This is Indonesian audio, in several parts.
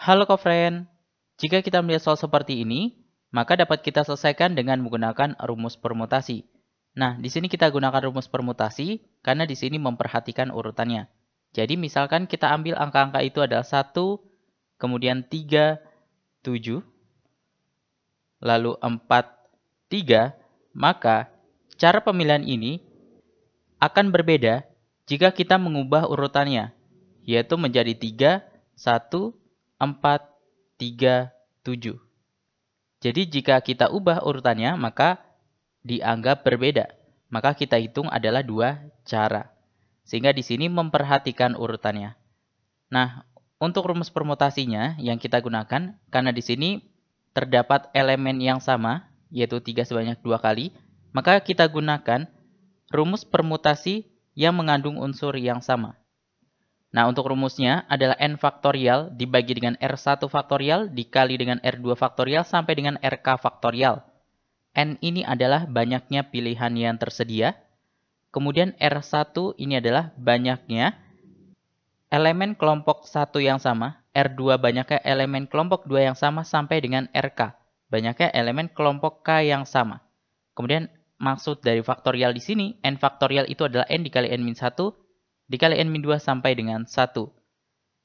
Halo kofren, jika kita melihat soal seperti ini, maka dapat kita selesaikan dengan menggunakan rumus permutasi. Nah, di sini kita gunakan rumus permutasi karena di sini memperhatikan urutannya. Jadi misalkan kita ambil angka-angka itu adalah 1, kemudian 3, 7, lalu 4, 3, maka cara pemilihan ini akan berbeda jika kita mengubah urutannya, yaitu menjadi 3, 1, 3, 7. Jadi jika kita ubah urutannya, maka dianggap berbeda. Maka kita hitung adalah dua cara. Sehingga di sini memperhatikan urutannya. Nah, untuk rumus permutasinya yang kita gunakan, karena di sini terdapat elemen yang sama, yaitu 3 sebanyak dua kali, maka kita gunakan rumus permutasi yang mengandung unsur yang sama. Nah, untuk rumusnya adalah N faktorial dibagi dengan R1 faktorial dikali dengan R2 faktorial sampai dengan RK faktorial. N ini adalah banyaknya pilihan yang tersedia. Kemudian R1 ini adalah banyaknya elemen kelompok 1 yang sama. R2 banyaknya elemen kelompok 2 yang sama sampai dengan RK. Banyaknya elemen kelompok K yang sama. Kemudian maksud dari faktorial di sini, N faktorial itu adalah N dikali N-1 dikali N-2 sampai dengan 1.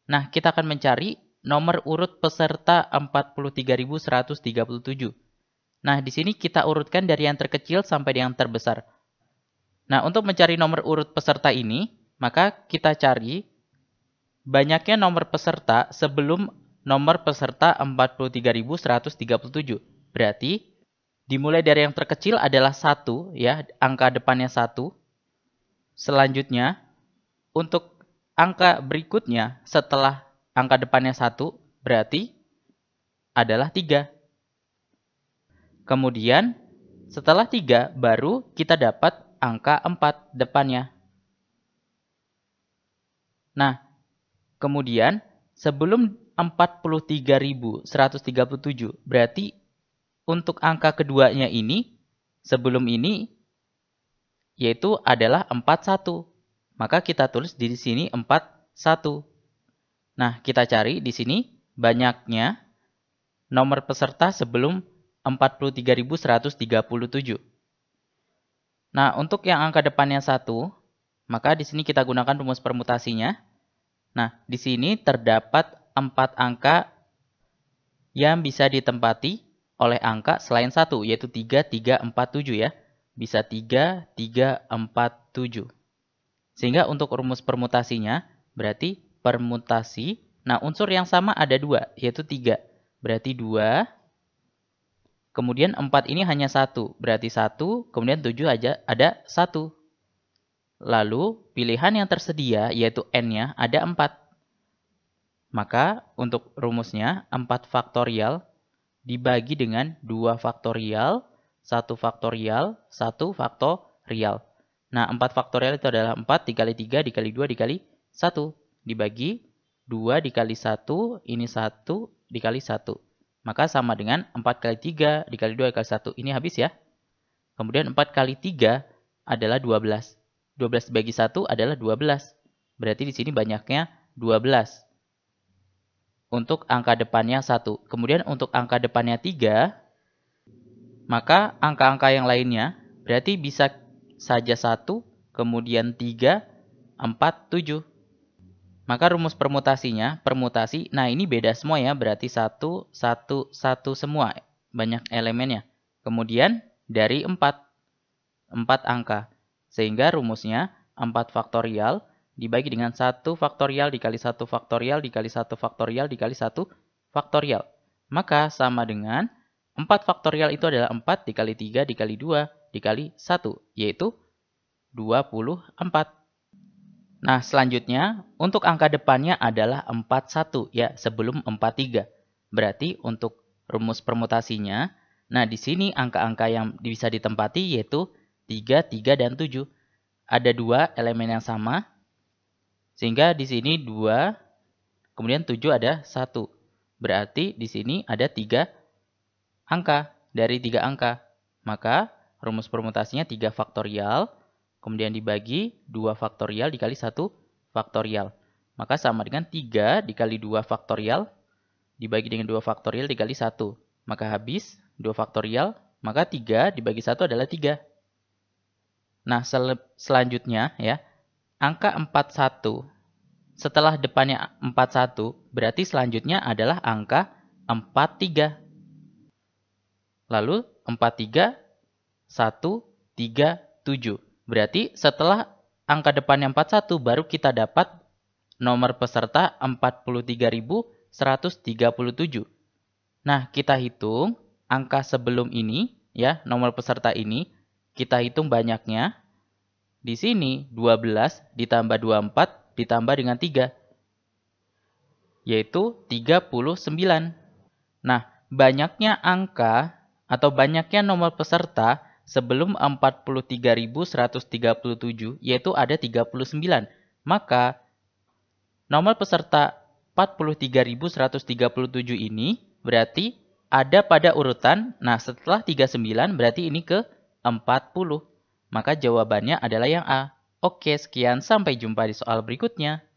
Nah, kita akan mencari nomor urut peserta 43.137. Nah, di sini kita urutkan dari yang terkecil sampai yang terbesar. Nah, untuk mencari nomor urut peserta ini, maka kita cari banyaknya nomor peserta sebelum nomor peserta 43.137. Berarti, dimulai dari yang terkecil adalah 1, ya, angka depannya 1. Selanjutnya, untuk angka berikutnya setelah angka depannya satu berarti adalah tiga. Kemudian setelah tiga baru kita dapat angka empat depannya. Nah, kemudian sebelum 43.137 berarti untuk angka keduanya ini sebelum ini yaitu adalah 41. Maka kita tulis di sini 41. Nah, kita cari di sini banyaknya nomor peserta sebelum 43.137. Nah, untuk yang angka depannya 1, maka di sini kita gunakan rumus permutasinya. Nah, di sini terdapat 4 angka yang bisa ditempati oleh angka selain 1, yaitu 3, 3, 4, 7 ya. Bisa 3, 3, 4, 7. Sehingga untuk rumus permutasinya berarti permutasi. Nah unsur yang sama ada dua yaitu tiga Berarti dua Kemudian empat ini hanya satu Berarti satu Kemudian tujuh aja ada satu Lalu pilihan yang tersedia yaitu n-nya ada empat Maka untuk rumusnya 4 faktorial dibagi dengan 2 faktorial, 1 faktorial, 1 faktorial. Nah, 4 faktorial itu adalah 4 dikali 3 dikali 2 dikali 1 dibagi 2 dikali 1 ini 1 dikali 1. Maka sama dengan 4 kali 3 dikali 2 dikali 1. Ini habis ya. Kemudian 4 kali 3 adalah 12. 12 dibagi 1 adalah 12. Berarti di sini banyaknya 12 untuk angka depannya 1. Kemudian untuk angka depannya 3, maka angka-angka yang lainnya berarti bisa saja satu, kemudian 3, 4, 7. Maka rumus permutasinya, permutasi, nah ini beda semua ya, berarti 1, 1, 1 semua, banyak elemennya. Kemudian dari 4, 4 angka. Sehingga rumusnya 4 faktorial dibagi dengan 1 faktorial dikali 1 faktorial dikali 1 faktorial dikali 1 faktorial. Maka sama dengan 4 faktorial itu adalah 4 dikali 3 dikali 2 dikali 1, yaitu 24. Nah, selanjutnya untuk angka depannya adalah 41 ya, sebelum 43. Berarti untuk rumus permutasinya, nah di sini angka-angka yang bisa ditempati yaitu 3, 3, dan 7. Ada dua elemen yang sama, sehingga di sini 2, kemudian 7 ada 1. Berarti di sini ada 3 angka, dari 3 angka. Maka Rumus permutasinya 3 faktorial, kemudian dibagi 2 faktorial dikali 1 faktorial. Maka sama dengan 3 dikali 2 faktorial dibagi dengan 2 faktorial dikali 1. Maka habis 2 faktorial, maka 3 dibagi 1 adalah 3. Nah, sel selanjutnya ya, angka 41 setelah depannya 41, berarti selanjutnya adalah angka 43. Lalu 43 1, 3, 7. Berarti setelah angka depan yang 41 baru kita dapat nomor peserta 43.137. Nah, kita hitung angka sebelum ini ya, nomor peserta ini kita hitung banyaknya. Di sini 12 ditambah 24 ditambah dengan 3 yaitu 39. Nah, banyaknya angka atau banyaknya nomor peserta sebelum 43.137 yaitu ada 39. Maka nomor peserta 43.137 ini berarti ada pada urutan. Nah, setelah 39 berarti ini ke 40. Maka jawabannya adalah yang A. Oke, sekian sampai jumpa di soal berikutnya.